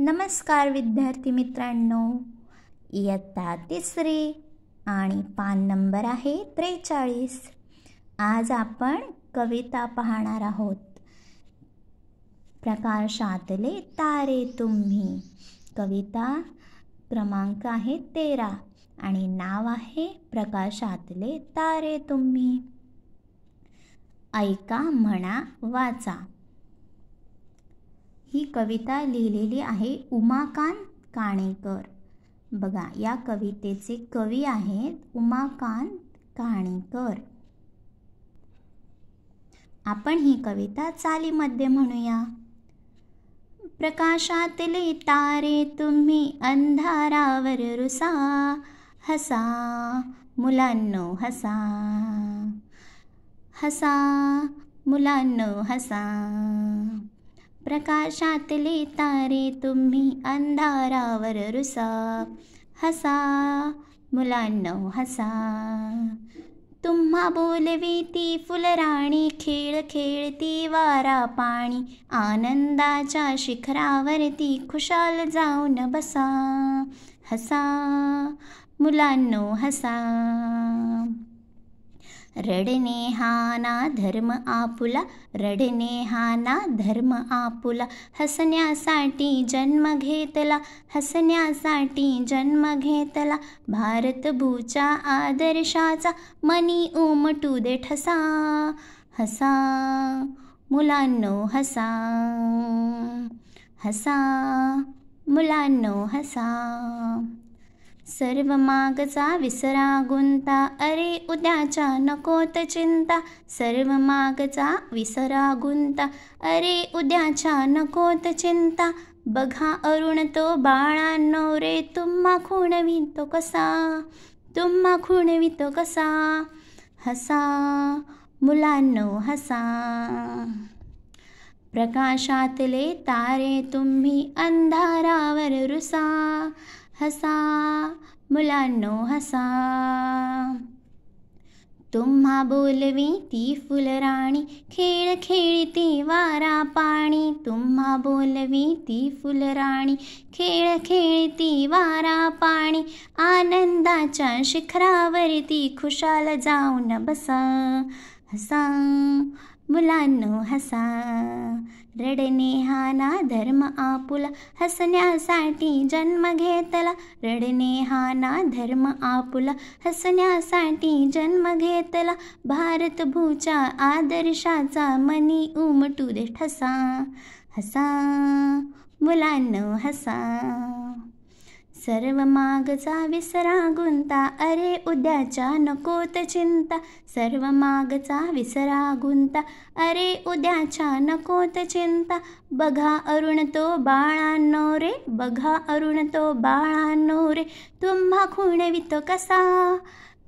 नमस्कार विद्यार्थी मित्रांनो इयत्ता तिसरी आणि पान नंबर आहे त्रेचाळीस आज आपण कविता पाहणार आहोत प्रकाशातले तारे तुम्ही कविता क्रमांक आहे तेरा आणि नाव आहे प्रकाशातले तारे तुम्ही ऐका म्हणा वाचा ही कविता लिहिलेली आहे उमाकांत काणेकर बघा या कवितेचे कवी आहेत उमाकांत काणेकर आपण ही कविता चालीमध्ये म्हणूया प्रकाशातले तारे तुम्ही अंधारावर रुसा हसा मुलांनो हसा हसा मुलांनो हसा प्रकाशातले तारे तुम्ही अंधारावर रुसा हसा मुलांना हसा तुम्हा बोलवी ती फुलराणी खेळ खेळती वारा पाणी आनंदाच्या शिखरावरती खुशाल जाऊन बसा हसा मुलांनो हसा रडणे ना धर्म आपुला रडणे ना धर्म आपुला हसण्यासाठी जन्म घेतला हसण्यासाठी जन्म घेतला भारतभूच्या आदर्शाचा मनी उमटू दे ठसा हसा मुलांनो हसा हसा मुलांनो हसा सर्व मागचा विसरा गुंता अरे उद्याच्या नकोत चिंता सर्व मागचा विसरा गुंता अरे उद्याच्या नकोत चिंता बघा अरुण तो बाळांनो रे तुम्हा खुणवितो कसा तुम्हा खुणवितो कसा हसा मुलांनो हसा प्रकाशातले तारे तुम्ही अंधारावर रुसा हसा मुलांनो हसा तुम्हा बोलवी ती फुलराणी खेळ खेळती वारा पाणी तुम्हा बोलवी ती फुलराणी खेळ खेळती वारा पाणी आनंदाच्या शिखरावरती खुशाल जाऊन बसा हसा मुलांनो हसा रडणे हा ना धर्म आपुला हसण्यासाठी जन्म घेतला रडणे हा ना धर्म आपुला हसण्यासाठी जन्म घेतला भारतभूच्या आदर्शाचा मनी उमटू दे ठसा हसा मुलांनो हसा सर्व मागचा विसरा गुंता अरे उद्याच्या नकोत चिंता सर्व मागचा विसरा गुंता अरे उद्याच्या नकोत चिंता बघा अरुण तो बाळांनो रे बघा अरुण तो बाळांनो रे तुम्हा खुणवित कसा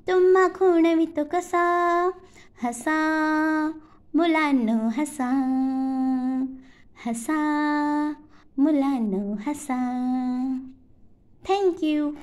तुम्हा खुणवित कसा हसा मुलांनो हसा हसा मुलांनो हसा Thank you.